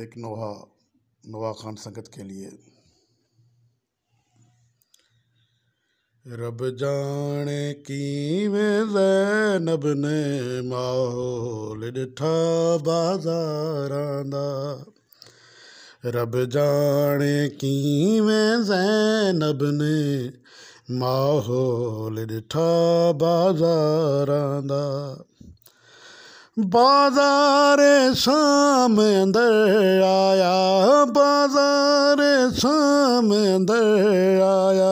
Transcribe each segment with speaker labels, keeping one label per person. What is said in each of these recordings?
Speaker 1: एक नोहा नोहा खान संगत के लिए रब जाने कीवें ज़ैनब ने माहौल डिठा बाजार रब जाने की ज़ैनब ने माहौल ॾिठा बाजार दा बाजार शाम अंदर आया बाजार शाम अंदर आया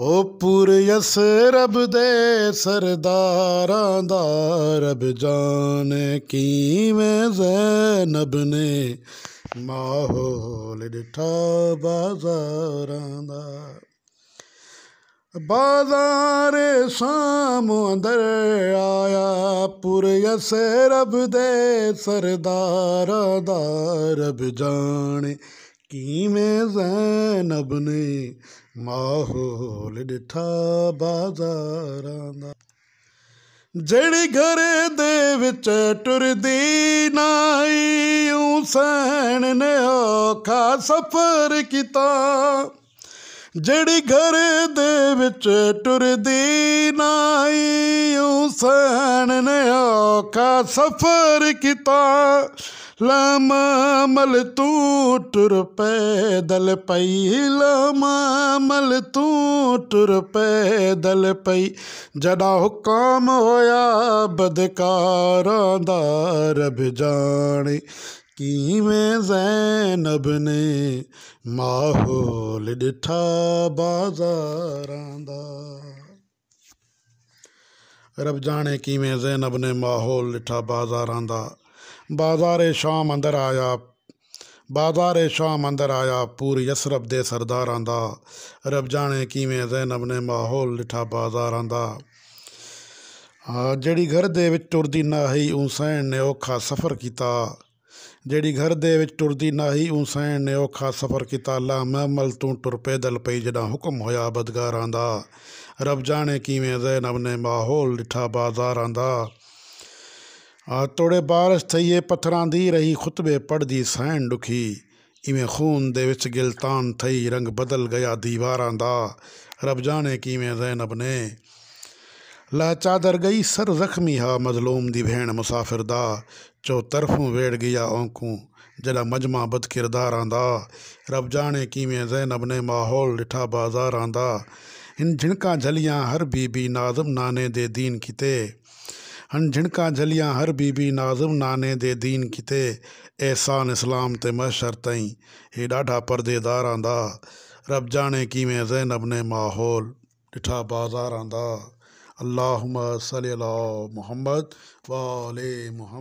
Speaker 1: ओ पुरयस रब दे सरदारां दा रब जान कीवें ज़ैनब ने माहौल ॾिठा बाजार बाज़ार शाम अंदर आया ਪੁਰ ਅਸੇ ਰਬ ਦੇ ਸਰਦਾਰਾਂ ਦਾ ਰਬ ਜਾਣੇ ਕੀਵੇਂ ਜ਼ੈਨਬ ਨੇ ਮਾਹੌਲ ਦਿੱਤਾ ਬਾਜ਼ਾਰਾਂ ਦਾ ਜਿਹੜੀ ਘਰ ਦੇ ਵਿੱਚ ਟੁਰਦੀ ਨਾਈ ਹੁਸੈਨ ਨੇ ਔਖਾ ਸਫ਼ਰ ਕੀਤਾ ਜਿਹੜੀ ਘਰ ਦੇ ਵਿੱਚ ਟੁਰਦੀ ਨਹੀਂ ਉਹ ਹੁਸੈਨ ਨੇ ਔਖਾ ਸਫ਼ਰ ਕੀਤਾ ਲਮਾ ਮਲ ਤੂੰ ਟੁਰ ਪੈਦਲ ਪਈ ਲਮਾ ਮਲ ਤੂੰ ਟੁਰ ਪੈਦਲ ਪਈ ਜਦਾ ਹੁਕਮ ਹੋਇਆ ਬਦਕਾਰਾਂ ਦਾ ਰਬ ਜਾਣੇ ਕਿਵੇਂ ਜ਼ੈਨਬ ਨੇ ਮਾਹੌਲ ॾिठा ਬਾਜ਼ਾਰਾਂ ਦਾ ਰਬ ਜਾਣੇ ਕਿਵੇਂ ਜ਼ੈਨਬ ਨੇ ਮਾਹੌਲ ॾिठा ਬਾਜ਼ਾਰਾਂ ਦਾ ਬਾਜ਼ਾਰੇ ਸ਼ਾਮ ਅੰਦਰ ਆਇਆ ਬਾਜ਼ਾਰੇ ਸ਼ਾਮ ਅੰਦਰ ਆਇਆ ਪੂਰੀ ਯਸਰਬ ਦੇ ਸਰਦਾਰਾਂ ਦਾ ਰਬ ਜਾਣੇ ਕਿਵੇਂ ਜ਼ੈਨਬ ਨੇ ਮਾਹੌਲ ਲਿਠਾ ਬਾਜ਼ਾਰਾਂ ਦਾ ਜਿਹੜੀ ਘਰ ਦੇ ਵਿੱਚ ਟੁਰਦੀ ਨਾਹੀ ਹੁਸੈਨ ਨੇ ਔਖਾ ਸਫ਼ਰ ਕੀਤਾ ਜਿਹੜੀ ਘਰ ਦੇ ਵਿੱਚ ਟੁਰਦੀ ਨਾਹੀ ਹੁਸੈਨ ਨੇ ਔਖਾ ਸਫ਼ਰ ਕੀਤਾ ਲਾ ਮਹਿਮਲ ਤੂੰ ਟੁਰ ਪੈਦਲ ਪਈ ਜਿਹੜਾ ਹੁਕਮ ਹੋਇਆ ਬਦਗਾਰਾਂ ਦਾ ਰੱਬ ਜਾਣੇ ਕਿਵੇਂ ਜ਼ੈਨਬ ਨੇ ਮਾਹੌਲ ਡਿਠਾ ਬਾਜ਼ਾਰਾਂ ਦਾ ਆ ਤੋੜੇ ਬਾਰਿਸ਼ ਥਈ ਇਹ ਪੱਥਰਾਂ ਦੀ ਰਹੀ ਖੁਤਬੇ ਪੜਦੀ ਸੈਨ ਦੁਖੀ ਇਵੇਂ ਖੂਨ ਦੇ ਵਿੱਚ ਗਿਲਤਾਨ ਥਈ ਰੰਗ ਬਦਲ ਗਿਆ ਦੀਵਾਰਾਂ ਦਾ ਰੱਬ ਜਾਣੇ ਕਿਵੇਂ ਜ਼ੈਨਬ ਨੇ ला चादर गई सर जख्मी हा मजलूम दी भेण मुसाफिर दा चो तरफों वेड़ गया ओंकू जॾहिं मजमा बद किरदार आंदा रब जाने में ज़ैनब ने माहौल डिठा बाज़ार आंदा इन झिणका झलियाँ हर बीबी नाज़म नाने दे दीन किते हन झिणका झलियाँ हर बीबी नाज़म नाने दे दीन किते एहसान इस्लाम ते मशर तई हे डाढ़ा परदेदार आंदा रब जाने में ज़ैनब ने माहौल डिठा बाज़ार आंदा अल्लाहुम्मा सल अला मोहम्मद वाले मोहम्मद